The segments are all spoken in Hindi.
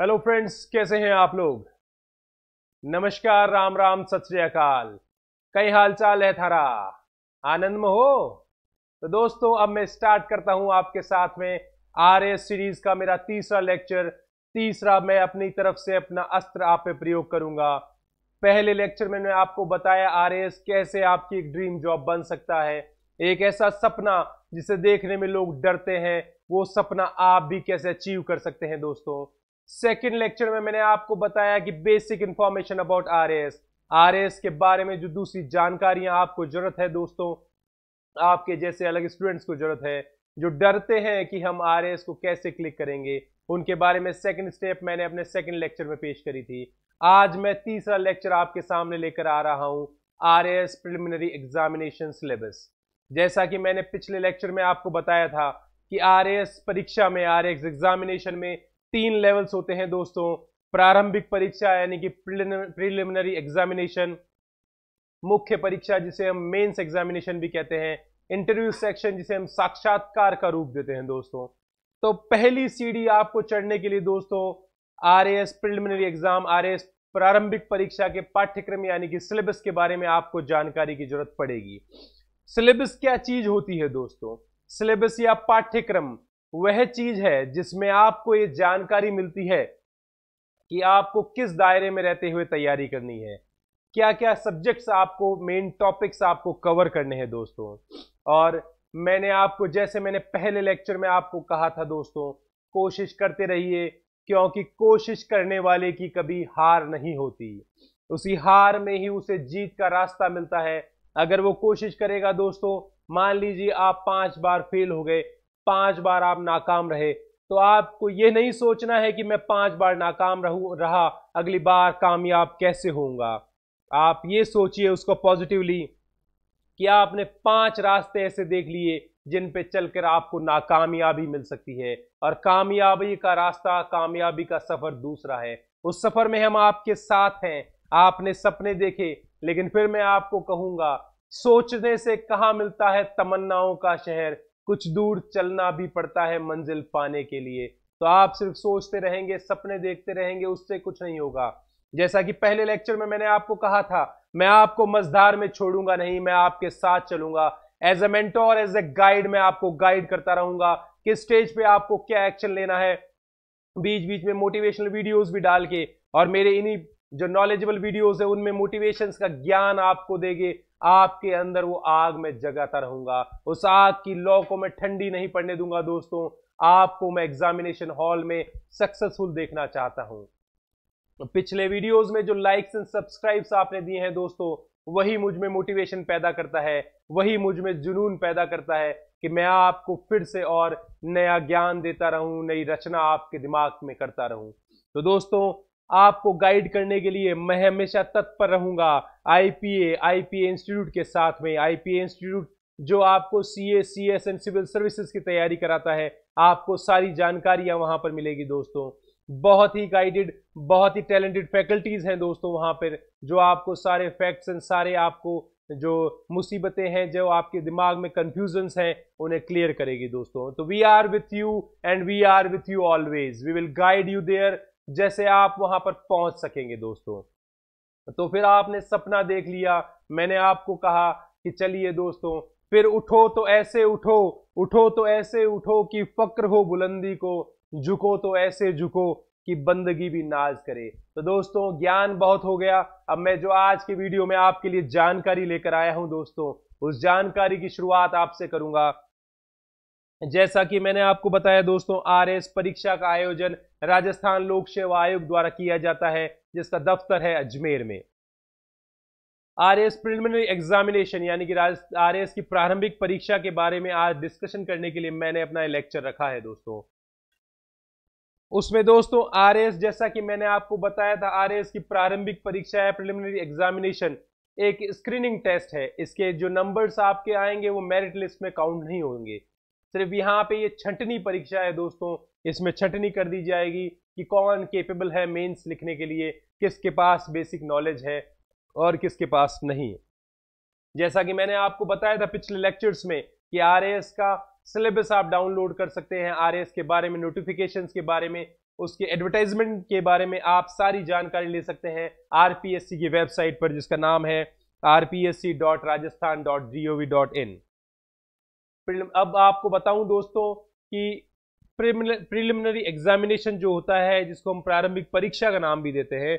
हेलो फ्रेंड्स कैसे हैं आप लोग नमस्कार राम राम सत अकाल कई हालचाल है थारा आनंद में हो तो दोस्तों अब मैं स्टार्ट करता हूं आपके साथ में आर एस सीरीज का मेरा तीसरा लेक्चर तीसरा मैं अपनी तरफ से अपना अस्त्र आप पे प्रयोग करूंगा पहले लेक्चर में मैंने आपको बताया आर एस कैसे आपकी एक ड्रीम जॉब बन सकता है एक ऐसा सपना जिसे देखने में लोग डरते हैं वो सपना आप भी कैसे अचीव कर सकते हैं दोस्तों सेकेंड लेक्चर में मैंने आपको बताया कि basic information about R S R S के बारे में जो दूसरी जानकारियां आपको जरूरत है दोस्तों आपके जैसे अलग स्टूडेंट्स को जरूरत है जो डरते हैं कि हम आर एस को कैसे क्लिक करेंगे उनके बारे में सेकेंड स्टेप मैंने अपने सेकेंड लेक्चर में पेश करी थी आज मैं तीसरा लेक्चर आपके सामने लेकर आ रहा हूं R S preliminary examination syllabus जैसा कि मैंने पिछले लेक्चर में आपको बताया था कि आर एस परीक्षा में आर एस एग्जामिनेशन में तीन लेवल्स होते हैं दोस्तों प्रारंभिक परीक्षा यानी कि प्रिलिमिनरी एग्जामिनेशन मुख्य परीक्षा जिसे हम मेंस एग्जामिनेशन भी कहते हैं इंटरव्यू सेक्शन जिसे हम साक्षात्कार का रूप देते हैं दोस्तों तो पहली सीढ़ी आपको चढ़ने के लिए दोस्तों R S preliminary exam R S प्रारंभिक परीक्षा के पाठ्यक्रम यानी कि सिलेबस के बारे में आपको जानकारी की जरूरत पड़ेगी सिलेबस क्या चीज होती है दोस्तों सिलेबस या पाठ्यक्रम वह चीज है जिसमें आपको ये जानकारी मिलती है कि आपको किस दायरे में रहते हुए तैयारी करनी है क्या क्या सब्जेक्ट्स आपको मेन टॉपिक्स आपको कवर करने हैं दोस्तों और मैंने आपको जैसे मैंने पहले लेक्चर में आपको कहा था दोस्तों कोशिश करते रहिए क्योंकि कोशिश करने वाले की कभी हार नहीं होती उसी हार में ही उसे जीत का रास्ता मिलता है अगर वो कोशिश करेगा दोस्तों मान लीजिए आप पांच बार फेल हो गए पांच बार आप नाकाम रहे तो आपको ये नहीं सोचना है कि मैं पांच बार नाकाम रहू रहा अगली बार कामयाब कैसे होऊंगा आप ये सोचिए उसको पॉजिटिवली कि आपने पांच रास्ते ऐसे देख लिए जिन पे चलकर आपको नाकामयाबी मिल सकती है और कामयाबी का रास्ता कामयाबी का सफर दूसरा है उस सफर में हम आपके साथ हैं आपने सपने देखे लेकिन फिर मैं आपको कहूंगा सोचने से कहा मिलता है तमन्नाओं का शहर कुछ दूर चलना भी पड़ता है मंजिल पाने के लिए तो आप सिर्फ सोचते रहेंगे सपने देखते रहेंगे उससे कुछ नहीं होगा जैसा कि पहले लेक्चर में मैंने आपको कहा था मैं आपको मजदार में छोड़ूंगा नहीं मैं आपके साथ चलूंगा as a mentor as a guide मैं आपको गाइड करता रहूंगा किस स्टेज पे आपको क्या एक्शन लेना है बीच बीच में मोटिवेशनल वीडियोस भी डाल के और मेरे इन्हीं जो नॉलेजेबल वीडियोस है उनमें मोटिवेशंस का ज्ञान आपको देगी आपके अंदर वो आग में जगाता रहूंगा उस आग की लौ को मैं ठंडी नहीं पड़ने दूंगा दोस्तों आपको मैं एग्जामिनेशन हॉल में सक्सेसफुल देखना चाहता हूं पिछले वीडियोस में जो लाइक्स एंड सब्सक्राइब्स आपने दिए हैं दोस्तों वही मुझ में मोटिवेशन पैदा करता है वही मुझ में जुनून पैदा करता है कि मैं आपको फिर से और नया ज्ञान देता रहूं नई रचना आपके दिमाग में करता रहूं तो दोस्तों आपको गाइड करने के लिए मैं हमेशा तत्पर रहूंगा आईपीए आईपीए इंस्टीट्यूट के साथ में आईपीए इंस्टीट्यूट जो आपको CA CS and civil services की तैयारी कराता है आपको सारी जानकारियां वहां पर मिलेगी दोस्तों बहुत ही गाइडेड बहुत ही टैलेंटेड फैकल्टीज हैं दोस्तों वहां पर जो आपको सारे फैक्ट्स एंड सारे आपको जो मुसीबतें हैं जो आपके दिमाग में कंफ्यूजन्स हैं उन्हें क्लियर करेगी दोस्तों तो we are with you and we are with you always we will guide you there जैसे आप वहां पर पहुंच सकेंगे दोस्तों तो फिर आपने सपना देख लिया मैंने आपको कहा कि चलिए दोस्तों फिर उठो तो ऐसे उठो उठो तो ऐसे उठो कि फक्र हो बुलंदी को झुको तो ऐसे झुको कि बंदगी भी नाज करे तो दोस्तों ज्ञान बहुत हो गया अब मैं जो आज के वीडियो में आपके लिए जानकारी लेकर आया हूं दोस्तों उस जानकारी की शुरुआत आपसे करूंगा जैसा कि मैंने आपको बताया दोस्तों आरएस परीक्षा का आयोजन राजस्थान लोक सेवा आयोग द्वारा किया जाता है जिसका दफ्तर है अजमेर में आरएस प्रिलिमिनरी एग्जामिनेशन यानी कि आरएस की प्रारंभिक परीक्षा के बारे में आज डिस्कशन करने के लिए मैंने अपना लेक्चर रखा है दोस्तों उसमें दोस्तों आरएस जैसा कि मैंने आपको बताया था आरएस की प्रारंभिक परीक्षा है प्रिलिमिनरी एग्जामिनेशन एक स्क्रीनिंग टेस्ट है इसके जो नंबर्स आपके आएंगे वो मेरिट लिस्ट में काउंट नहीं होंगे सिर्फ यहाँ पे ये छंटनी परीक्षा है दोस्तों इसमें छंटनी कर दी जाएगी कि कौन केपेबल है मेंस लिखने के लिए किसके पास बेसिक नॉलेज है और किसके पास नहीं है जैसा कि मैंने आपको बताया था पिछले लेक्चर्स में कि आर का सिलेबस आप डाउनलोड कर सकते हैं आर के बारे में नोटिफिकेशन के बारे में उसके एडवर्टाइजमेंट के बारे में आप सारी जानकारी ले सकते हैं आर की वेबसाइट पर जिसका नाम है R P S C dot Rajasthan dot G O V dot in अब आपको बताऊं दोस्तों कि प्रिलिमिनरी एग्जामिनेशन जो होता है जिसको हम प्रारंभिक परीक्षा का नाम भी देते हैं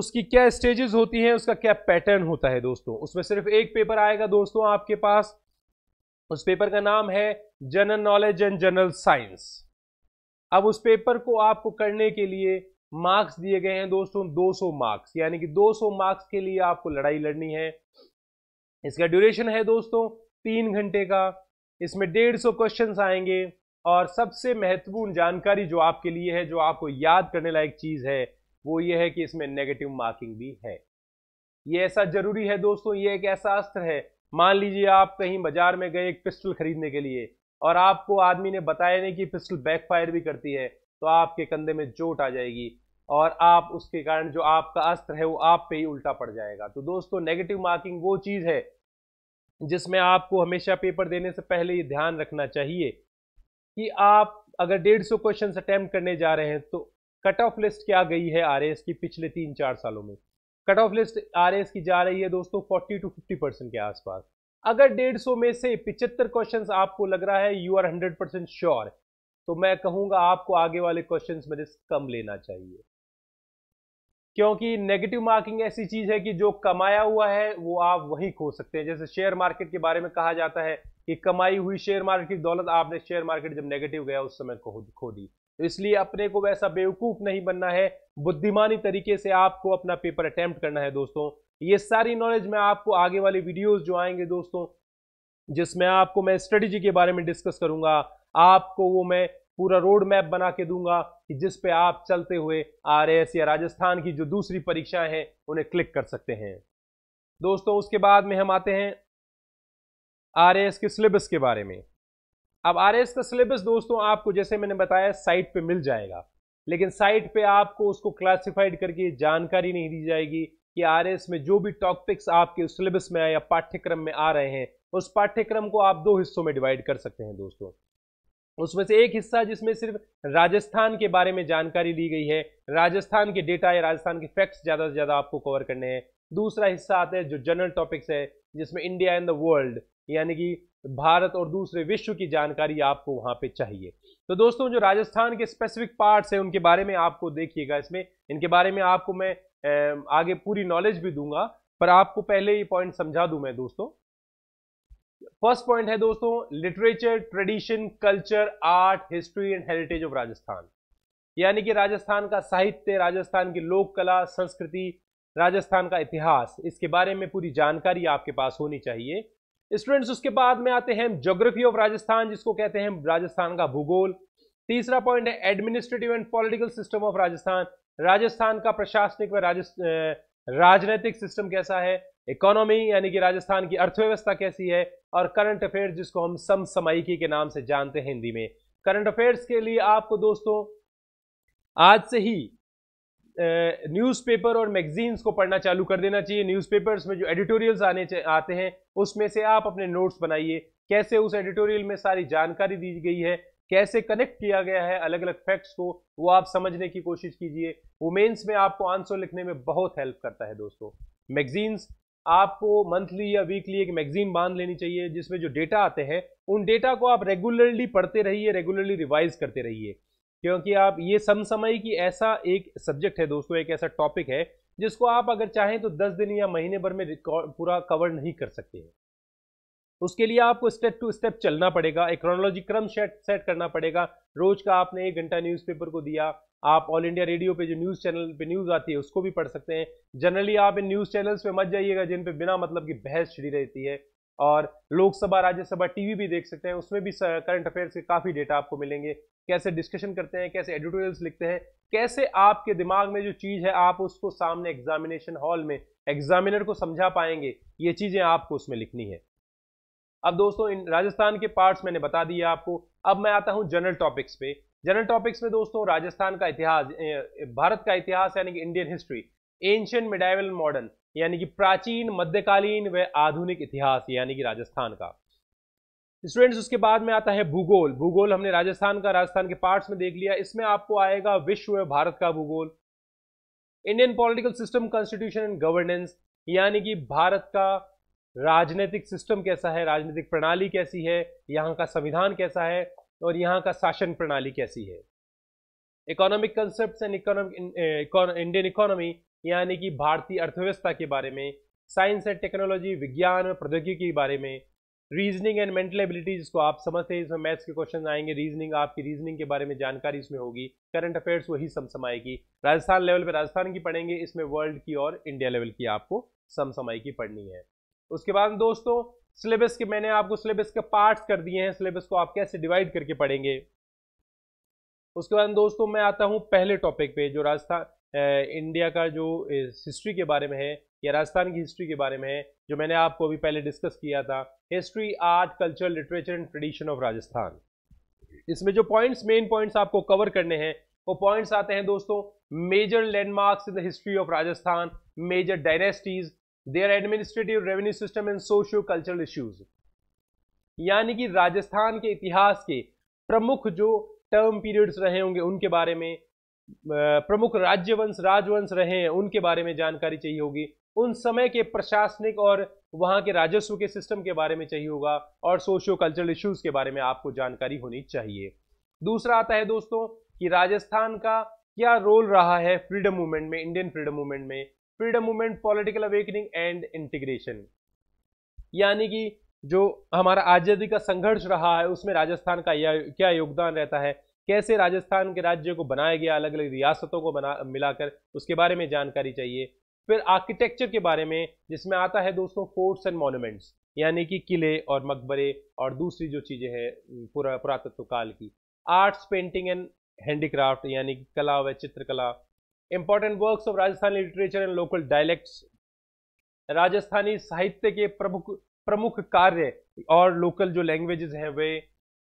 उसकी क्या स्टेजेस होती हैं उसका क्या पैटर्न होता है दोस्तों उसमें सिर्फ एक पेपर आएगा दोस्तों आपके पास उस पेपर का नाम है general knowledge and general science अब उस पेपर को आपको करने के लिए मार्क्स दिए गए हैं दोस्तों 200 मार्क्स यानी कि 200 मार्क्स के लिए आपको लड़ाई लड़नी है इसका ड्यूरेशन है दोस्तों तीन घंटे का इसमें डेढ़ सौ क्वेश्चन आएंगे और सबसे महत्वपूर्ण जानकारी जो आपके लिए है जो आपको याद करने लायक चीज़ है वो ये है कि इसमें नेगेटिव मार्किंग भी है ये ऐसा जरूरी है दोस्तों ये एक ऐसा अस्त्र है मान लीजिए आप कहीं बाजार में गए एक पिस्टल खरीदने के लिए और आपको आदमी ने बताया नहीं कि पिस्टल बैकफायर भी करती है तो आपके कंधे में चोट आ जाएगी और आप उसके कारण जो आपका अस्त्र है वो आप पे ही उल्टा पड़ जाएगा तो दोस्तों नेगेटिव मार्किंग वो चीज़ है जिसमें आपको हमेशा पेपर देने से पहले ये ध्यान रखना चाहिए कि आप अगर डेढ़ सौ क्वेश्चन अटैम्प्ट करने जा रहे हैं तो कट ऑफ लिस्ट क्या गई है आर की पिछले तीन चार सालों में कट ऑफ लिस्ट आर की जा रही है दोस्तों फोर्टी टू फिफ्टी परसेंट के आसपास अगर डेढ़ सौ में से पिचहत्तर क्वेश्चन आपको लग रहा है you are hundred percent sure तो मैं कहूँगा आपको आगे वाले क्वेश्चन में रिस्क कम लेना चाहिए क्योंकि नेगेटिव मार्किंग ऐसी चीज है कि जो कमाया हुआ है वो आप वही खो सकते हैं जैसे शेयर मार्केट के बारे में कहा जाता है कि कमाई हुई शेयर मार्केट की दौलत आपने शेयर मार्केट जब नेगेटिव गया उस समय खो खो दी तो इसलिए अपने को वैसा बेवकूफ नहीं बनना है बुद्धिमानी तरीके से आपको अपना पेपर अटेम्प्ट करना है दोस्तों ये सारी नॉलेज मैं आपको आगे वाली वीडियोस जो आएंगे दोस्तों जिसमें आपको मैं स्ट्रेटेजी के बारे में डिस्कस करूंगा आपको वो मैं पूरा रोड मैप बना के दूंगा कि जिस पे आप चलते हुए आर या राजस्थान की जो दूसरी परीक्षाएं हैं उन्हें क्लिक कर सकते हैं दोस्तों उसके बाद में हम आते हैं आर के सिलेबस के बारे में अब आर का सिलेबस दोस्तों आपको जैसे मैंने बताया साइट पे मिल जाएगा लेकिन साइट पे आपको उसको क्लासिफाइड करके जानकारी नहीं दी जाएगी कि आर में जो भी टॉपिक्स आपके सिलेबस में या पाठ्यक्रम में आ रहे हैं उस पाठ्यक्रम को आप दो हिस्सों में डिवाइड कर सकते हैं दोस्तों उसमें से एक हिस्सा जिसमें सिर्फ राजस्थान के बारे में जानकारी दी गई है राजस्थान के डेटा या राजस्थान के फैक्ट्स ज़्यादा से ज़्यादा आपको कवर करने हैं दूसरा हिस्सा आता है जो जनरल टॉपिक्स है जिसमें इंडिया एंड द वर्ल्ड यानी कि भारत और दूसरे विश्व की जानकारी आपको वहाँ पे चाहिए तो दोस्तों जो राजस्थान के स्पेसिफिक पार्ट्स हैं उनके बारे में आपको देखिएगा इसमें इनके बारे में आपको मैं आगे पूरी नॉलेज भी दूंगा पर आपको पहले ये पॉइंट समझा दू मैं दोस्तों फर्स्ट पॉइंट है दोस्तों literature tradition culture art history and heritage of Rajasthan यानी कि राजस्थान का साहित्य राजस्थान की लोक कला संस्कृति राजस्थान का इतिहास इसके बारे में पूरी जानकारी आपके पास होनी चाहिए स्टूडेंट्स उसके बाद में आते हैं ज्योग्राफी ऑफ राजस्थान जिसको कहते हैं राजस्थान का भूगोल तीसरा पॉइंट है administrative and political system of Rajasthan Rajasthan का प्रशासनिक व राजनीतिक सिस्टम कैसा है इकोनॉमी यानी कि राजस्थान की अर्थव्यवस्था कैसी है और करंट अफेयर्स जिसको हम समसमायिकी के नाम से जानते हैं हिंदी में करंट अफेयर्स के लिए आपको दोस्तों आज से ही न्यूज़पेपर और मैगजीन्स को पढ़ना चालू कर देना चाहिए न्यूज़पेपर्स में जो एडिटोरियल्स आने आते हैं उसमें से आप अपने नोट्स बनाइए कैसे उस एडिटोरियल में सारी जानकारी दी गई है कैसे कनेक्ट किया गया है अलग अलग फैक्ट्स को वो आप समझने की कोशिश कीजिए वुमेन्स में आपको आंसर लिखने में बहुत हेल्प करता है दोस्तों मैगजीन्स आपको मंथली या वीकली एक मैगजीन बांध लेनी चाहिए जिसमें जो डेटा आते हैं उन डेटा को आप रेगुलरली पढ़ते रहिए रेगुलरली रिवाइज करते रहिए क्योंकि आप ये समसमय की ऐसा एक सब्जेक्ट है दोस्तों एक ऐसा टॉपिक है जिसको आप अगर चाहें तो दस दिन या महीने भर में पूरा कवर नहीं कर सकते हैं तो उसके लिए आपको स्टेप टू स्टेप चलना पड़ेगा एक क्रोनोलॉजी क्रम सेट सेट करना पड़ेगा रोज का आपने एक घंटा न्यूज़पेपर को दिया आप ऑल इंडिया रेडियो पे जो न्यूज़ चैनल पे न्यूज़ आती है उसको भी पढ़ सकते हैं जनरली आप इन न्यूज़ चैनल्स पे मत जाइएगा जिन पे बिना मतलब की बहस छिड़ी रहती है और लोकसभा राज्यसभा टीवी भी देख सकते हैं उसमें भी करंट अफेयर्स के काफ़ी डेटा आपको मिलेंगे कैसे डिस्कशन करते हैं कैसे एडिटोरियल्स लिखते हैं कैसे आपके दिमाग में जो चीज़ है आप उसको सामने एग्जामिनेशन हॉल में एग्जामिनर को समझा पाएंगे ये चीज़ें आपको उसमें लिखनी है अब दोस्तों इन राजस्थान के पार्ट्स मैंने बता दिए आपको अब मैं आता हूँ जनरल टॉपिक्स पे जनरल टॉपिक्स में दोस्तों राजस्थान का इतिहास भारत का इतिहास यानी कि Indian history ancient medieval modern यानी कि प्राचीन मध्यकालीन व आधुनिक इतिहास यानी कि राजस्थान का स्टूडेंट्स उसके बाद में आता है भूगोल भूगोल हमने राजस्थान का राजस्थान के पार्ट्स में देख लिया इसमें आपको आएगा विश्व भारत का भूगोल Indian political system constitution and governance यानी कि भारत का राजनीतिक सिस्टम कैसा है राजनीतिक प्रणाली कैसी है यहाँ का संविधान कैसा है और यहाँ का शासन प्रणाली कैसी है economic concept and economic Indian economy यानी कि भारतीय अर्थव्यवस्था के बारे में साइंस एंड टेक्नोलॉजी विज्ञान और प्रौद्योगिकी के बारे में रीजनिंग एंड मेंटल एबिलिटी जिसको आप समझते हैं इसमें मैथ्स के क्वेश्चन आएंगे रीजनिंग आपकी रीजनिंग के बारे में जानकारी इसमें होगी करंट अफेयर्स वही समसमाएगी राजस्थान लेवल पर राजस्थान की पढ़ेंगे इसमें वर्ल्ड की और इंडिया लेवल की आपको समसमाई की पढ़नी है उसके बाद दोस्तों सिलेबस के मैंने आपको सिलेबस के पार्ट्स कर दिए हैं सिलेबस को आप कैसे डिवाइड करके पढ़ेंगे उसके बाद दोस्तों मैं आता हूँ पहले टॉपिक पे जो राजस्थान इंडिया का जो हिस्ट्री के बारे में है या राजस्थान की हिस्ट्री के बारे में है जो मैंने आपको अभी पहले डिस्कस किया था history art culture literature and tradition of Rajasthan इसमें जो पॉइंट्स मेन पॉइंट्स आपको कवर करने हैं वो पॉइंट्स आते हैं दोस्तों major landmarks in the history of Rajasthan major dynasties their administrative revenue system and socio cultural issues यानी कि राजस्थान के इतिहास के प्रमुख जो टर्म पीरियड्स रहे होंगे उनके बारे में प्रमुख राज्यवंश राजवंश रहे हैं उनके बारे में जानकारी चाहिए होगी उन समय के प्रशासनिक और वहां के राजस्व के सिस्टम के बारे में चाहिए होगा और सोशियो कल्चरल इश्यूज के बारे में आपको जानकारी होनी चाहिए दूसरा आता है दोस्तों कि राजस्थान का क्या रोल रहा है फ्रीडम मूवमेंट में इंडियन फ्रीडम मूवमेंट में freedom movement political awakening and integration यानी कि जो हमारा आज़ादी का संघर्ष रहा है उसमें राजस्थान का या, क्या योगदान रहता है कैसे राजस्थान के राज्य को बनाया गया अलग अलग रियासतों को बना मिलाकर उसके बारे में जानकारी चाहिए फिर आर्किटेक्चर के बारे में जिसमें आता है दोस्तों फोर्ट्स एंड मॉन्यूमेंट्स यानी कि किले और मकबरे और दूसरी जो चीज़ें हैं पुरा पुरातत्व काल की आर्ट्स पेंटिंग एंड हैंडीक्राफ्ट यानी कि कला व चित्रकला important works of Rajasthani literature and local dialects Rajasthani साहित्य के प्रमुख प्रमुख कार्य और लोकल जो लैंग्वेजेस हैं वे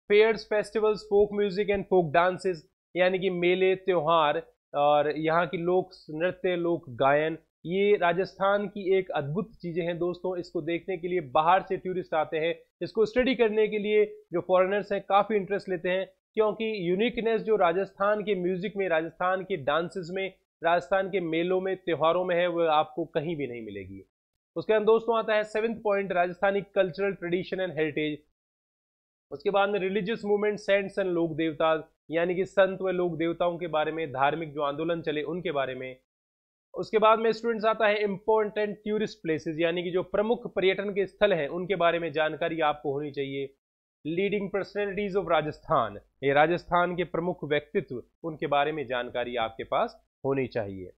fairs festivals folk music and folk dances यानी कि मेले त्यौहार और यहाँ की लोक नृत्य लोक गायन ये राजस्थान की एक अद्भुत चीज़ें हैं दोस्तों इसको देखने के लिए बाहर से टूरिस्ट आते हैं इसको स्टडी करने के लिए जो फॉरेनर्स हैं काफ़ी इंटरेस्ट लेते हैं क्योंकि यूनिकनेस जो राजस्थान के म्यूज़िक में राजस्थान के डांसेस में राजस्थान के मेलों में त्योहारों में है वह आपको कहीं भी नहीं मिलेगी उसके अंदर दोस्तों आता है seventh point Rajasthani cultural tradition and heritage उसके बाद में रिलीजियस मूवमेंट सेंट्स एंड लोक देवता यानी कि संत व लोक देवताओं के बारे में धार्मिक जो आंदोलन चले उनके बारे में उसके बाद में स्टूडेंट्स आता है इम्पोर्टेंट टूरिस्ट प्लेसेस यानी कि जो प्रमुख पर्यटन के स्थल हैं उनके बारे में जानकारी आपको होनी चाहिए लीडिंग पर्सनैलिटीज ऑफ राजस्थान ये राजस्थान के प्रमुख व्यक्तित्व उनके बारे में जानकारी आपके पास होनी चाहिए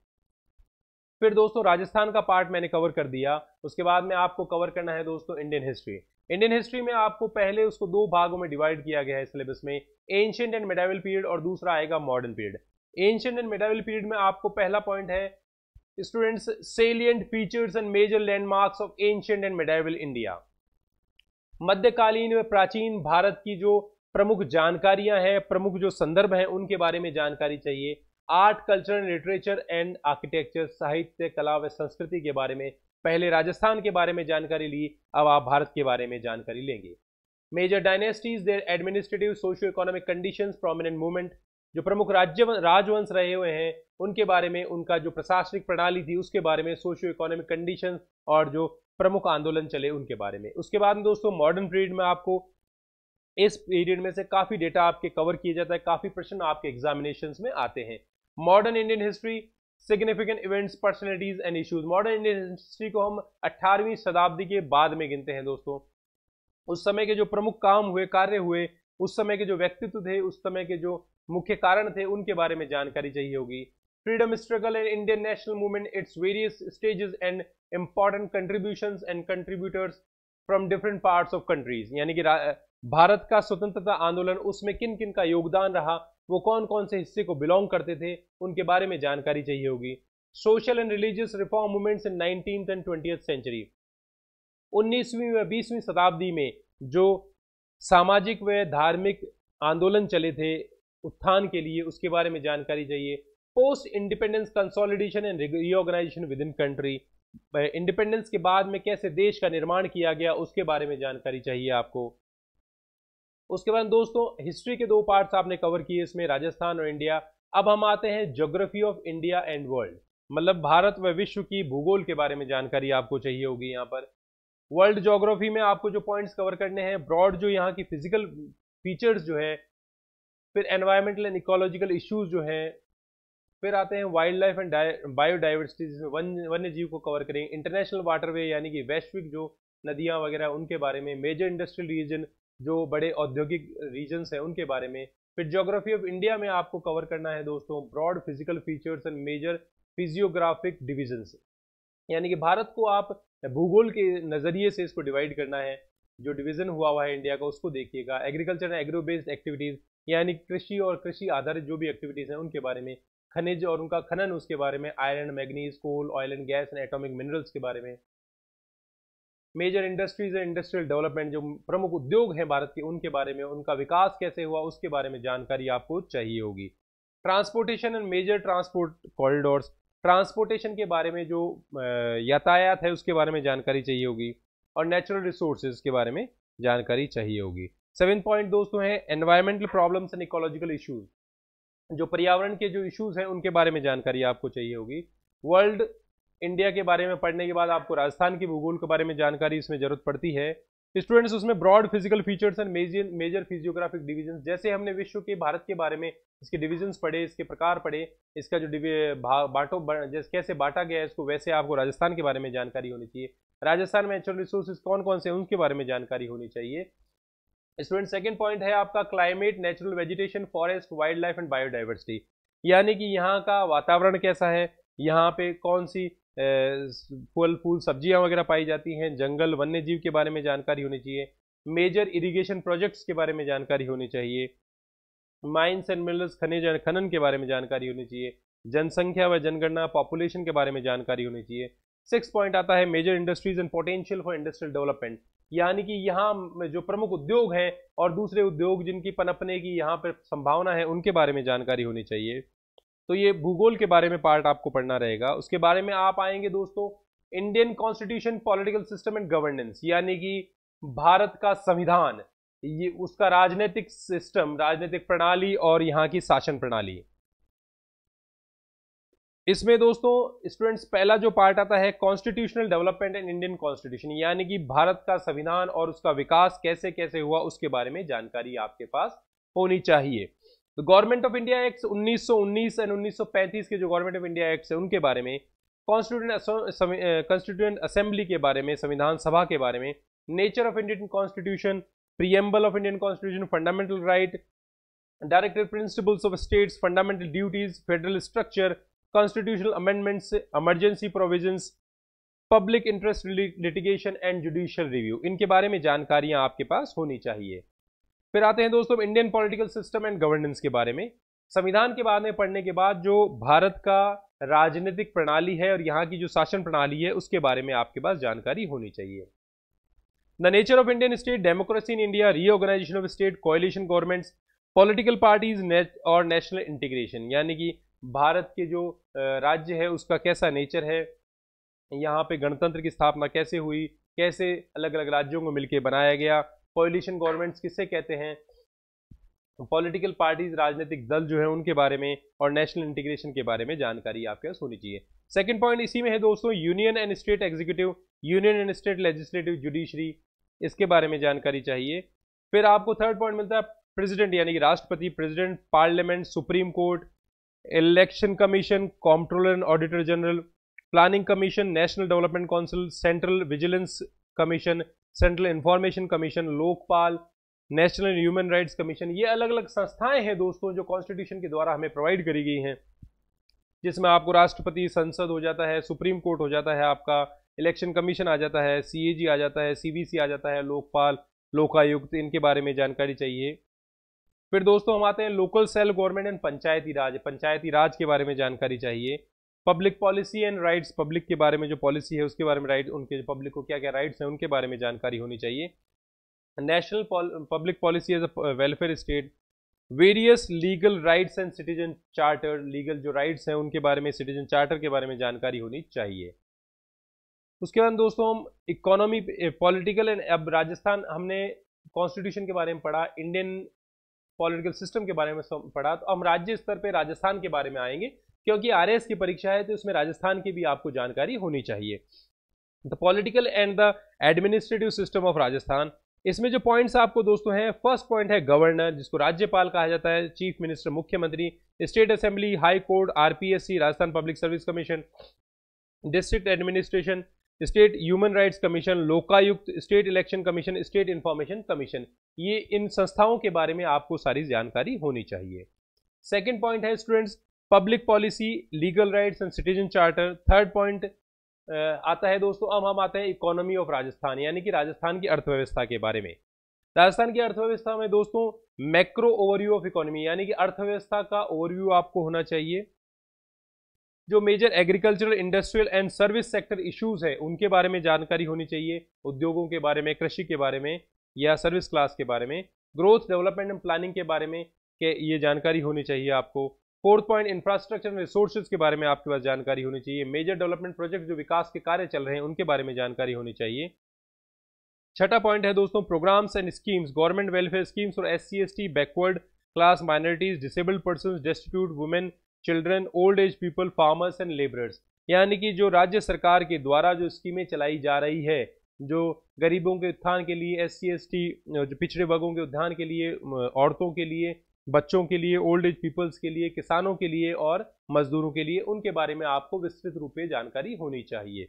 फिर दोस्तों राजस्थान का पार्ट मैंने कवर कर दिया उसके बाद में आपको कवर करना है दोस्तों इंडियन हिस्ट्री इंडियन हिस्ट्री में आपको पहले उसको दो भागों में डिवाइड किया गया है सिलेबस में एंशियंट एंड मेडावल पीरियड और दूसरा आएगा modern period ancient and medieval period में आपको पहला पॉइंट है students salient features and major landmarks of ancient and medieval India मध्यकालीन व प्राचीन भारत की जो प्रमुख जानकारियां हैं प्रमुख जो संदर्भ हैं उनके बारे में जानकारी चाहिए art culture literature and architecture साहित्य कला व संस्कृति के बारे में पहले राजस्थान के बारे में जानकारी ली अब आप भारत के बारे में जानकारी लेंगे major dynasties their administrative socio economic condition prominent movement जो प्रमुख राज्य राजवंश रहे हुए हैं उनके बारे में उनका जो प्रशासनिक प्रणाली थी उसके बारे में सोशियो इकोनॉमिक कंडीशन और जो प्रमुख आंदोलन चले उनके बारे में उसके बाद दोस्तों मॉडर्न पीरियड में आपको इस पीरियड में से काफ़ी डेटा आपके कवर किया जाता है काफ़ी प्रश्न आपके एग्जामिनेशन में आते हैं modern Indian history significant events personalities and issues modern Indian history को हम 18वीं शताब्दी के बाद में गिनते हैं दोस्तों उस समय के जो प्रमुख काम हुए कार्य हुए उस समय के जो व्यक्तित्व थे उस समय के जो मुख्य कारण थे उनके बारे में जानकारी चाहिए होगी freedom struggle and Indian national movement its various stages and important contribution and contributors from different parts of countries यानी कि भारत का स्वतंत्रता आंदोलन उसमें किन किन का योगदान रहा वो कौन कौन से हिस्से को बिलोंग करते थे उनके बारे में जानकारी चाहिए होगी social and religious reform movements in nineteen and twenty century उन्नीसवीं व बीसवीं शताब्दी में जो सामाजिक व धार्मिक आंदोलन चले थे उत्थान के लिए उसके बारे में जानकारी चाहिए post independence consolidation and reorganisation within country independence के बाद में कैसे देश का निर्माण किया गया उसके बारे में जानकारी चाहिए आपको उसके बाद दोस्तों हिस्ट्री के दो पार्ट्स आपने कवर किए इसमें राजस्थान और इंडिया अब हम आते हैं geography of India and world मतलब भारत व विश्व की भूगोल के बारे में जानकारी आपको चाहिए होगी यहाँ पर वर्ल्ड ज्योग्राफी में आपको जो पॉइंट्स कवर करने हैं ब्रॉड जो यहाँ की फिजिकल फीचर्स जो है फिर एनवायरमेंटल एंड इकोलॉजिकल इश्यूज जो हैं फिर आते हैं वाइल्ड लाइफ एंड बायोडाइवर्सिटी जिसमें वन वन्य जीव को कवर करेंगे इंटरनेशनल वाटरवे यानी कि वैश्विक जो नदियाँ वगैरह उनके बारे में मेजर इंडस्ट्रियल रीजन जो बड़े औद्योगिक रीजन्स हैं उनके बारे में फिर जोग्राफी ऑफ इंडिया में आपको कवर करना है दोस्तों broad physical features and major physiographic divisions यानी कि भारत को आप भूगोल के नज़रिए से इसको डिवाइड करना है जो डिवीज़न हुआ हुआ है इंडिया का उसको देखिएगा agriculture and agro based activities यानी कृषि और कृषि आधारित जो भी एक्टिविटीज़ हैं उनके बारे में खनिज और उनका खनन उसके बारे में iron manganese coal oil and gas and atomic minerals के बारे में major industries and industrial development जो प्रमुख उद्योग हैं भारत के उनके बारे में उनका विकास कैसे हुआ उसके बारे में जानकारी आपको चाहिए होगी transportation and major transport corridors transportation के बारे में जो यातायात है उसके बारे में जानकारी चाहिए होगी और नेचुरल रिसोर्सेज के बारे में जानकारी चाहिए होगी सेवन पॉइंट दोस्तों हैं environmental problems and ecological issues जो पर्यावरण के जो इश्यूज हैं उनके बारे में जानकारी आपको चाहिए होगी वर्ल्ड इंडिया के बारे में पढ़ने के बाद आपको राजस्थान के भूगोल के बारे में जानकारी इसमें जरूरत पड़ती है स्टूडेंट्स उसमें broad physical features and major major physiographic division जैसे हमने विश्व के भारत के बारे में इसके डिविजन्स पढ़े इसके प्रकार पढ़े इसका जो बांटो जैसे कैसे बांटा गया है इसको वैसे आपको राजस्थान के बारे में जानकारी होनी चाहिए राजस्थान में नेचुरल रिसोर्सेज कौन कौन से उनके बारे में जानकारी होनी चाहिए स्टूडेंट सेकेंड पॉइंट है आपका climate natural vegetation forest wildlife and biodiversity यानी कि यहाँ का वातावरण कैसा है यहाँ पे कौन सी फल फूल सब्जियां वगैरह पाई जाती हैं जंगल वन्य जीव के बारे में जानकारी होनी चाहिए मेजर इरिगेशन प्रोजेक्ट्स के बारे में जानकारी होनी चाहिए माइंस एंड मिनरल्स खनिज खनन के बारे में जानकारी होनी चाहिए जनसंख्या व जनगणना पॉपुलेशन के बारे में जानकारी होनी चाहिए सिक्स पॉइंट आता है major industries and potential for industrial development यानी कि यहाँ जो प्रमुख उद्योग हैं और दूसरे उद्योग जिनकी पनपने की यहाँ पर संभावना है उनके बारे में जानकारी होनी चाहिए तो ये भूगोल के बारे में पार्ट आपको पढ़ना रहेगा उसके बारे में आप आएंगे दोस्तों Indian constitution political system and governance यानी कि भारत का संविधान ये उसका राजनीतिक सिस्टम राजनीतिक प्रणाली और यहाँ की शासन प्रणाली इसमें दोस्तों स्टूडेंट्स पहला जो पार्ट आता है constitutional development and Indian constitution यानी कि भारत का संविधान और उसका विकास कैसे कैसे हुआ उसके बारे में जानकारी आपके पास होनी चाहिए तो government of India act 1919 and उन्नीस के जो गवर्नमेंट ऑफ इंडिया एक्ट है उनके बारे में कॉन्स्टिट्यूंट कॉन्स्टिट्यूंट असेंबली के बारे में संविधान सभा के बारे में nature of Indian constitution preamble of Indian constitution fundamental right director principles of states fundamental duties federal structure constitutional amendments emergency provision public interest litigation and judicial review इनके बारे में जानकारियां आपके पास होनी चाहिए फिर आते हैं दोस्तों Indian political system and governance के बारे में संविधान के बारे में पढ़ने के बाद जो भारत का राजनीतिक प्रणाली है और यहाँ की जो शासन प्रणाली है उसके बारे में आपके पास जानकारी होनी चाहिए the nature of Indian state democracy in India reorganisation of state coalition governments political parties और नेशनल इंटीग्रेशन यानी कि भारत के जो राज्य है उसका कैसा नेचर है यहाँ पे गणतंत्र की स्थापना कैसे हुई कैसे अलग अलग राज्यों को मिलकर बनाया गया पॉलिशन गवर्नमेंट्स किससे कहते हैं पॉलिटिकल तो पार्टीज राजनीतिक दल जो है उनके बारे में और नेशनल इंटीग्रेशन के बारे में जानकारी आपके पास होनी चाहिए सेकंड पॉइंट इसी में है दोस्तों union and state executive union and state legislative judiciary इसके बारे में जानकारी चाहिए फिर आपको थर्ड पॉइंट मिलता है प्रेसिडेंट यानी कि राष्ट्रपति president parliament supreme court election commission comptroller and auditor general planning commission national development council central vigilance commission central information commission Lokpal national human rights commission ये अलग अलग संस्थाएं हैं दोस्तों जो कॉन्स्टिट्यूशन के द्वारा हमें प्रोवाइड करी गई हैं जिसमें आपको राष्ट्रपति संसद हो जाता है सुप्रीम कोर्ट हो जाता है आपका इलेक्शन कमीशन आ जाता है सी आ जाता है सी आ जाता है लोकपाल लोकायुक्त इनके बारे में जानकारी चाहिए फिर दोस्तों हम आते हैं local self government and Panchayati Raj Panchayati Raj के बारे में जानकारी चाहिए public policy and rights public के बारे में जो पॉलिसी है उसके बारे में राइट उनके पब्लिक को क्या क्या राइट्स हैं उनके बारे में जानकारी होनी चाहिए national public policy as a welfare state various legal rights and citizen charter legal जो राइट्स हैं उनके बारे में सिटीजन चार्टर के बारे में जानकारी होनी चाहिए उसके बाद दोस्तों हम इकोनॉमी पॉलिटिकल एंड अब राजस्थान हमने कॉन्स्टिट्यूशन के बारे में पढ़ा इंडियन पॉलिटिकल सिस्टम के बारे में पढ़ा तो हम राज्य स्तर पर राजस्थान के बारे में आएंगे क्योंकि आर की परीक्षा है तो इसमें राजस्थान की भी आपको जानकारी होनी चाहिए the political and the administrative system of Rajasthan इसमें जो पॉइंट्स आपको दोस्तों हैं फर्स्ट पॉइंट है गवर्नर जिसको राज्यपाल कहा जाता है चीफ मिनिस्टर मुख्यमंत्री state assembly high court RPSC Rajasthan public service commission district administration state human rights commission Lokayukta state election commission state information commission ये इन संस्थाओं के बारे में आपको सारी जानकारी होनी चाहिए सेकेंड पॉइंट है students public policy legal rights and citizen charter third point आता है दोस्तों अब हम आते हैं इकोनॉमी ऑफ राजस्थान यानी कि राजस्थान की अर्थव्यवस्था के बारे में राजस्थान की अर्थव्यवस्था में दोस्तों मैक्रो ओवरव्यू ऑफ इकोनॉमी यानी कि अर्थव्यवस्था का ओवरव्यू आपको होना चाहिए जो major agricultural industrial and service sector issues है उनके बारे में जानकारी होनी चाहिए उद्योगों के बारे में कृषि के बारे में या सर्विस क्लास के बारे में ग्रोथ डेवलपमेंट एंड प्लानिंग के बारे में के ये जानकारी होनी चाहिए आपको fourth point infrastructure and resources के बारे में आपके पास जानकारी होनी चाहिए मेजर डेवलपमेंट प्रोजेक्ट जो विकास के कार्य चल रहे हैं उनके बारे में जानकारी होनी चाहिए छठा पॉइंट है दोस्तों programmes and schemes government welfare schemes और S C backward class minorities disabled person destitute women children old age people farmers and labourers यानी कि जो राज्य सरकार के द्वारा जो स्कीमें चलाई जा रही है जो गरीबों के उत्थान के लिए एस सी जो पिछड़े वर्गों के उत्थान के लिए औरतों के लिए बच्चों के लिए ओल्ड एज पीपल्स के लिए किसानों के लिए और मजदूरों के लिए उनके बारे में आपको विस्तृत रूप से जानकारी होनी चाहिए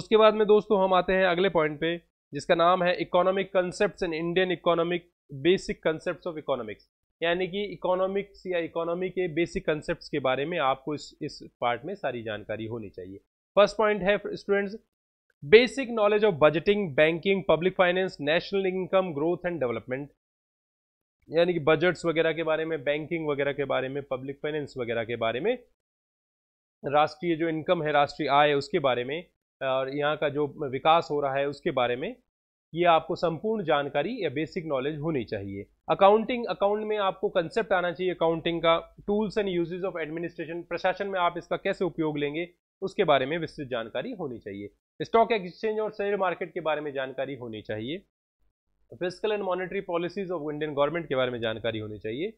उसके बाद में दोस्तों हम आते हैं अगले पॉइंट पे जिसका नाम है economic concept in Indian economic basic concept of economics यानी कि इकोनॉमिक्स या इकोनॉमी के बेसिक कंसेप्ट के बारे में आपको इस इस पार्ट में सारी जानकारी होनी चाहिए फर्स्ट पॉइंट है students basic knowledge of budgeting banking public finance national income growth and development यानी कि बजट्स वगैरह के बारे में बैंकिंग वगैरह के बारे में पब्लिक फाइनेंस वगैरह के बारे में राष्ट्रीय जो इनकम है राष्ट्रीय आय है उसके बारे में और यहाँ का जो विकास हो रहा है उसके बारे में ये आपको संपूर्ण जानकारी या बेसिक नॉलेज होनी चाहिए अकाउंटिंग अकाउंट में आपको कंसेप्ट आना चाहिए अकाउंटिंग का tools and uses of administration प्रशासन में आप इसका कैसे उपयोग लेंगे उसके बारे में विस्तृत जानकारी होनी चाहिए स्टॉक एक्सचेंज और शेयर मार्केट के बारे में जानकारी होनी चाहिए fiscal and monetary policies of Indian government के बारे में जानकारी होनी चाहिए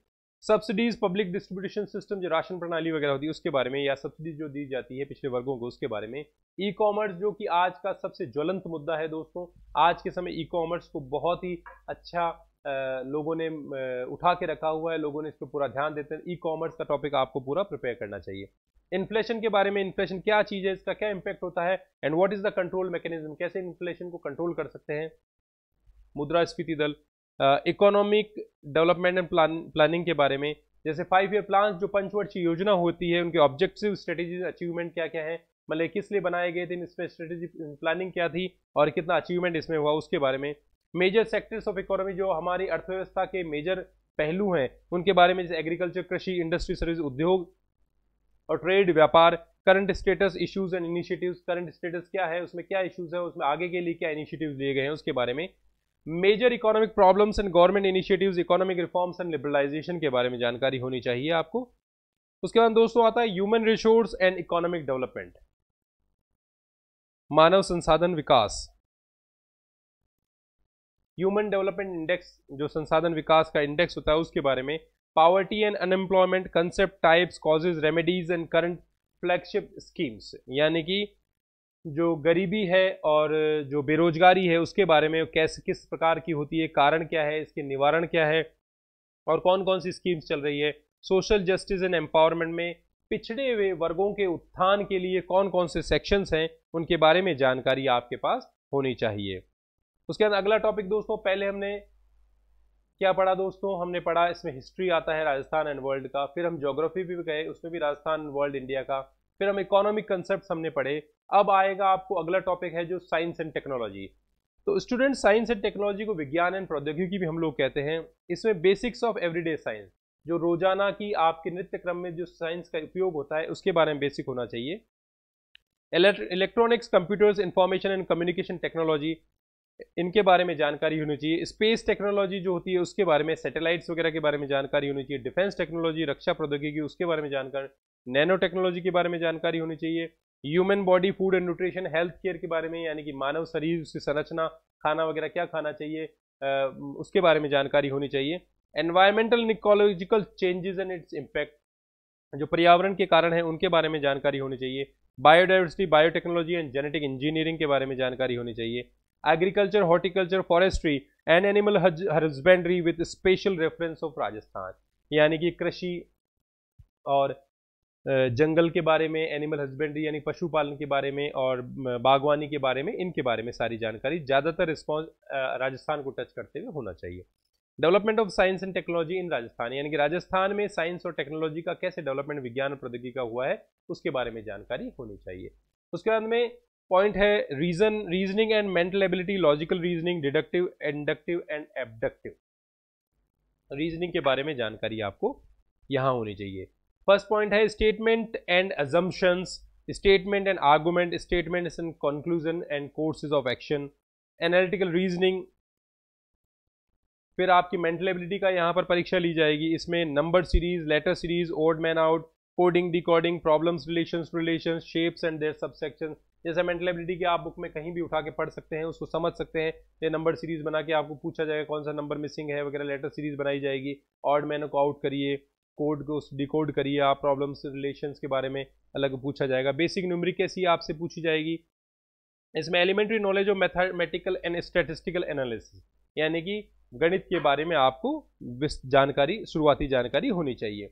सब्सिडीज पब्लिक डिस्ट्रीब्यूशन सिस्टम जो राशन प्रणाली वगैरह होती है उसके बारे में या सब्सिडी जो दी जाती है पिछले वर्गों को उसके बारे में ई कॉमर्स जो कि आज का सबसे ज्वलंत मुद्दा है दोस्तों आज के समय ई कॉमर्स को बहुत ही अच्छा लोगों ने उठा के रखा हुआ है लोगों ने इस पर पूरा ध्यान देते हैं ई कॉमर्स का टॉपिक आपको पूरा प्रिपेयर करना चाहिए इन्फ्लेशन के बारे में इन्फ्लेशन क्या चीज़ है इसका क्या इम्पैक्ट होता है and what is the control mechanism कैसे इन्फ्लेशन को कंट्रोल कर सकते हैं मुद्रास्फीति दल economic development and plan planning के बारे में जैसे फाइव ईयर प्लान जो पंचवर्षीय योजना होती है उनके ऑब्जेक्टिव स्ट्रेटेजी अचीवमेंट क्या क्या है मतलब किस लिए बनाए गए थे इसमें स्ट्रेटेजी प्लानिंग क्या थी और कितना अचीवमेंट इसमें हुआ उसके बारे में मेजर सेक्टर्स ऑफ इकोनॉमी जो हमारी अर्थव्यवस्था के मेजर पहलू हैं उनके बारे में जैसे एग्रीकल्चर कृषि इंडस्ट्री सर्विस उद्योग और ट्रेड व्यापार current status issues and initiatives current status क्या है उसमें क्या इश्यूज है उसमें आगे के लिए क्या इनिशिएटिव्स लिए गए हैं उसके बारे में major economic problems and government initiatives economic reforms and liberalisation के बारे में जानकारी होनी चाहिए आपको उसके बाद दोस्तों आता है human resource and economic development मानव संसाधन विकास ह्यूमन डेवलपमेंट इंडेक्स जो संसाधन विकास का इंडेक्स होता है उसके बारे में poverty and unemployment concept types causes remedies and current flagship schemes यानी कि जो गरीबी है और जो बेरोजगारी है उसके बारे में कैसे किस प्रकार की होती है कारण क्या है इसके निवारण क्या है और कौन कौन सी स्कीम्स चल रही है सोशल जस्टिस एंड एम्पावरमेंट में पिछड़े हुए वर्गों के उत्थान के लिए कौन कौन से सेक्शंस हैं उनके बारे में जानकारी आपके पास होनी चाहिए उसके बाद अगला टॉपिक दोस्तों पहले हमने क्या पढ़ा दोस्तों हमने पढ़ा इसमें हिस्ट्री आता है राजस्थान एंड वर्ल्ड का फिर हम जोग्राफी भी गए उसमें भी राजस्थान वर्ल्ड इंडिया का फिर हम इकोनॉमिक कंसेप्ट हमने पढ़े अब आएगा आपको अगला टॉपिक है जो साइंस एंड टेक्नोलॉजी तो स्टूडेंट साइंस एंड टेक्नोलॉजी को विज्ञान एंड प्रौद्योगिकी भी हम लोग कहते हैं इसमें बेसिक्स ऑफ एवरीडे साइंस जो रोजाना की आपके नित्य क्रम में जो साइंस का उपयोग होता है उसके बारे में बेसिक होना चाहिए electronics computers information and communication technology इनके बारे में जानकारी होनी चाहिए स्पेस टेक्नोलॉजी जो होती है उसके बारे में सैटेलाइट्स वगैरह के बारे में जानकारी होनी चाहिए डिफेंस टेक्नोलॉजी रक्षा प्रौद्योगिकी उसके बारे में जानकारी नैनो टेक्नोलॉजी के बारे में जानकारी होनी चाहिए human body food and nutrition health care के बारे में यानी कि मानव शरीर उसकी संरचना खाना वगैरह क्या खाना चाहिए उसके बारे में जानकारी होनी चाहिए environmental ecological changes and its impact जो पर्यावरण के कारण है उनके बारे में जानकारी होनी चाहिए biodiversity biotechnology and genetic engineering के बारे में जानकारी होनी चाहिए agriculture horticulture forestry and animal husbandry with special reference of Rajasthan यानी कि कृषि और जंगल के बारे में एनिमल हस्बेंड्री यानी पशुपालन के बारे में और बागवानी के बारे में इनके बारे में सारी जानकारी ज़्यादातर रिस्पॉन्स राजस्थान को टच करते हुए होना चाहिए development of science and technology in Rajasthan यानी कि राजस्थान में साइंस और टेक्नोलॉजी का कैसे डेवलपमेंट विज्ञान और प्रौद्योगिकी का हुआ है उसके बारे में जानकारी होनी चाहिए उसके बाद में पॉइंट है reason reasoning and mental ability logical reasoning deductive inductive and abductive reasoning के बारे में जानकारी आपको यहाँ होनी चाहिए फर्स्ट पॉइंट है statement and assumptions statement and argument statement and conclusion and courses of action analytical reasoning फिर आपकी मेंटल एबिलिटी का यहाँ पर परीक्षा ली जाएगी इसमें number series letter series odd man out coding decoding problems relation relation shapes and their subsection जैसे मेंटल एबिलिटी की आप बुक में कहीं भी उठा के पढ़ सकते हैं उसको समझ सकते हैं ये नंबर सीरीज बना के आपको पूछा जाएगा कौन सा नंबर मिसिंग है वगैरह लेटर सीरीज बनाई जाएगी ऑड मैन को आउट करिए कोड को डिकोड करिए आप प्रॉब्लम्स रिलेशंस के बारे में अलग पूछा जाएगा बेसिक न्यूमरी कैसी आपसे पूछी जाएगी इसमें elementary knowledge of mathematical and statistical analysis यानी कि गणित के बारे में आपको जानकारी शुरुआती जानकारी होनी चाहिए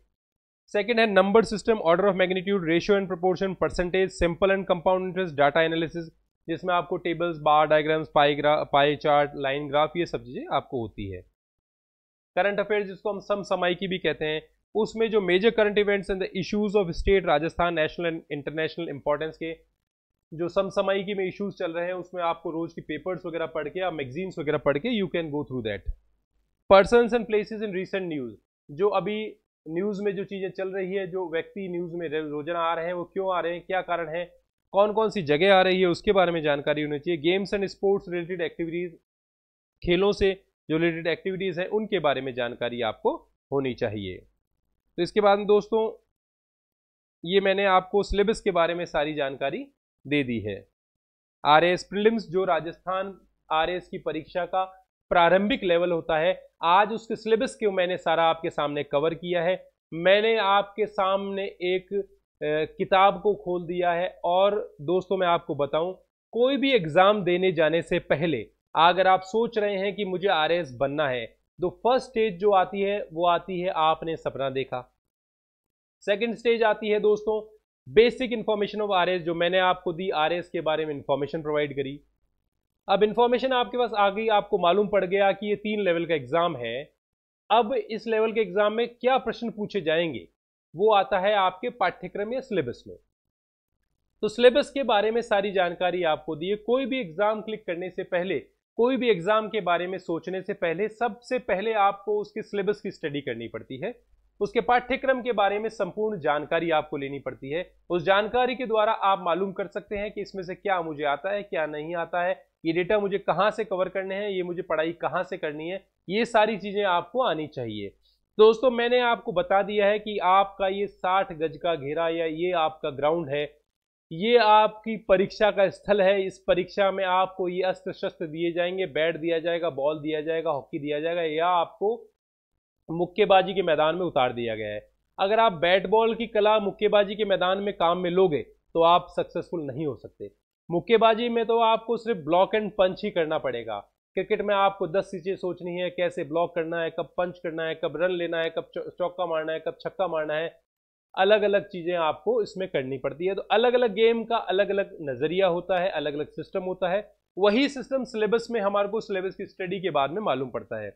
सेकेंड है number system order of magnitude ratio and proportion percentage simple and compound interest data analysis जिसमें आपको टेबल्स बार डायग्राम्स पाई ग्रा पाई चार्ट लाइन ग्राफ ये सब चीज़ें आपको होती है करंट अफेयर जिसको हम सम समय की भी कहते हैं उसमें जो major current events and the issues of state Rajasthan national and international importance के जो की में इश्यूज चल रहे हैं उसमें आपको रोज की पेपर्स वगैरह पढ़ के या मैगजीन्स वगैरह पढ़ के you can go through that persons and places in recent news जो अभी न्यूज़ में जो चीज़ें चल रही है जो व्यक्ति न्यूज़ में रोजाना आ रहे हैं वो क्यों आ रहे हैं क्या कारण है कौन कौन सी जगह आ रही है उसके बारे में जानकारी होनी चाहिए games and sports related activities खेलों से जो रिलेटेड एक्टिविटीज़ हैं उनके बारे में जानकारी आपको होनी चाहिए तो इसके बाद दोस्तों ये मैंने आपको सिलेबस के बारे में सारी जानकारी दे दी है आर एस प्रिलिम्स जो राजस्थान आर एस की परीक्षा का प्रारंभिक लेवल होता है आज उसके सिलेबस के मैंने सारा आपके सामने कवर किया है मैंने आपके सामने एक ए, किताब को खोल दिया है और दोस्तों मैं आपको बताऊं कोई भी एग्ज़ाम देने जाने से पहले अगर आप सोच रहे हैं कि मुझे आर बनना है तो फर्स्ट स्टेज जो आती है वो आती है आपने सपना देखा सेकेंड स्टेज आती है दोस्तों बेसिक इंफॉर्मेशन ऑफ आर जो मैंने आपको दी आर के बारे में इंफॉर्मेशन प्रोवाइड करी अब इंफॉर्मेशन आपके पास आ गई आपको मालूम पड़ गया कि ये तीन लेवल का एग्ज़ाम है अब इस लेवल के एग्ज़ाम में क्या प्रश्न पूछे जाएंगे वो आता है आपके पाठ्यक्रम या सिलेबस में तो सिलेबस के बारे में सारी जानकारी आपको दी है कोई भी एग्ज़ाम क्लिक करने से पहले कोई भी एग्ज़ाम के बारे में सोचने से पहले सबसे पहले आपको उसके सिलेबस की स्टडी करनी पड़ती है उसके पाठ्यक्रम के बारे में संपूर्ण जानकारी आपको लेनी पड़ती है उस जानकारी के द्वारा आप मालूम कर सकते हैं कि इसमें से क्या मुझे आता है क्या नहीं आता है ये डेटा मुझे कहाँ से कवर करने हैं ये मुझे पढ़ाई कहाँ से करनी है ये सारी चीज़ें आपको आनी चाहिए दोस्तों मैंने आपको बता दिया है कि आपका ये साठ गज का घेरा या ये आपका ग्राउंड है ये आपकी परीक्षा का स्थल है इस परीक्षा में आपको ये अस्त्र शस्त्र दिए जाएंगे बैट दिया जाएगा बॉल दिया जाएगा हॉकी दिया जाएगा या आपको मुक्केबाजी के मैदान में उतार दिया गया है अगर आप बैट बॉल की कला मुक्केबाजी के मैदान में काम में लोगे तो आप सक्सेसफुल नहीं हो सकते मुक्केबाजी में तो आपको सिर्फ ब्लॉक एंड पंच ही करना पड़ेगा क्रिकेट में आपको दस चीज़ें सोचनी है कैसे ब्लॉक करना है कब पंच करना है कब रन लेना है कब चौका मारना है कब छक्का मारना है अलग अलग चीज़ें आपको इसमें करनी पड़ती है तो अलग अलग गेम का अलग अलग नज़रिया होता है अलग अलग सिस्टम होता है वही सिस्टम सिलेबस में हमारे को सिलेबस की स्टडी के बाद में मालूम पड़ता है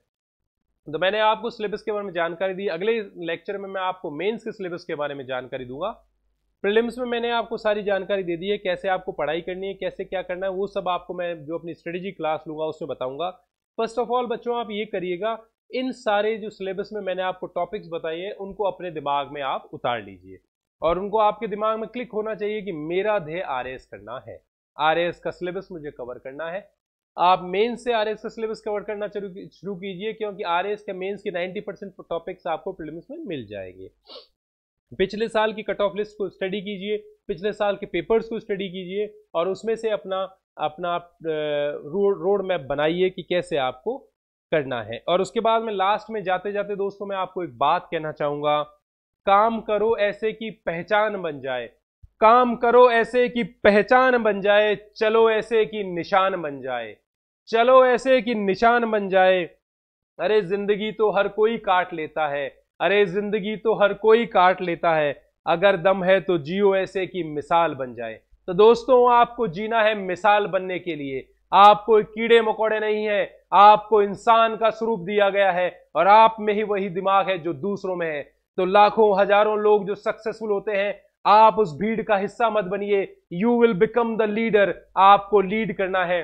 तो मैंने आपको सिलेबस के बारे में जानकारी दी अगले लेक्चर में मैं आपको मेंस के सिलेबस के बारे में जानकारी दूंगा प्रिलिम्स में मैंने आपको सारी जानकारी दे दी है कैसे आपको पढ़ाई करनी है कैसे क्या करना है वो सब आपको मैं जो अपनी स्ट्रेटेजी क्लास लूँगा उसमें बताऊँगा फर्स्ट ऑफ ऑल बच्चों आप ये करिएगा इन सारे जो सिलेबस में मैंने आपको टॉपिक्स बताए हैं उनको अपने दिमाग में आप उतार लीजिए और उनको आपके दिमाग में क्लिक होना चाहिए कि मेरा ध्येय आर करना है आर का सिलेबस मुझे कवर करना है आप मेंस से आर का सिलेबस कवर करना शुरू कीजिए क्योंकि आर के मेंस के 90 परसेंट टॉपिक्स आपको प्रिलिम्स में मिल जाएंगे पिछले साल की कट ऑफ लिस्ट को स्टडी कीजिए पिछले साल के पेपर्स को स्टडी कीजिए और उसमें से अपना अपना रोड मैप बनाइए कि कैसे आपको करना है और उसके बाद में लास्ट में जाते जाते दोस्तों मैं आपको एक बात कहना चाहूंगा काम करो ऐसे की पहचान बन जाए काम करो ऐसे की पहचान बन जाए चलो ऐसे की निशान बन जाए चलो ऐसे की निशान बन जाए अरे जिंदगी तो हर कोई काट लेता है अरे जिंदगी तो हर कोई काट लेता है अगर दम है तो जियो ऐसे की मिसाल बन जाए तो दोस्तों आपको जीना है मिसाल बनने के लिए आपको कीड़े मकोड़े नहीं है आपको इंसान का स्वरूप दिया गया है और आप में ही वही दिमाग है जो दूसरों में है तो लाखों हजारों लोग जो सक्सेसफुल होते हैं आप उस भीड़ का हिस्सा मत बनिए you will become the leader आपको लीड करना है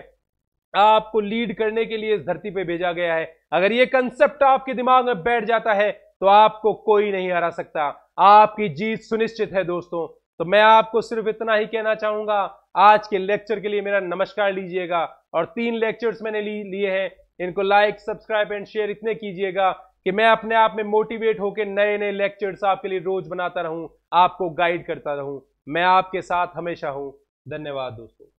आपको लीड करने के लिए इस धरती पे भेजा गया है अगर ये कंसेप्ट आपके दिमाग में बैठ जाता है तो आपको कोई नहीं हरा सकता आपकी जीत सुनिश्चित है दोस्तों तो मैं आपको सिर्फ इतना ही कहना चाहूंगा आज के लेक्चर के लिए मेरा नमस्कार लीजिएगा और तीन लेक्चर्स मैंने लिए हैं इनको लाइक सब्सक्राइब एंड शेयर इतने कीजिएगा कि मैं अपने आप में मोटिवेट होकर नए नए लेक्चर्स आपके लिए रोज बनाता रहूं आपको गाइड करता रहूं मैं आपके साथ हमेशा हूं धन्यवाद दोस्तों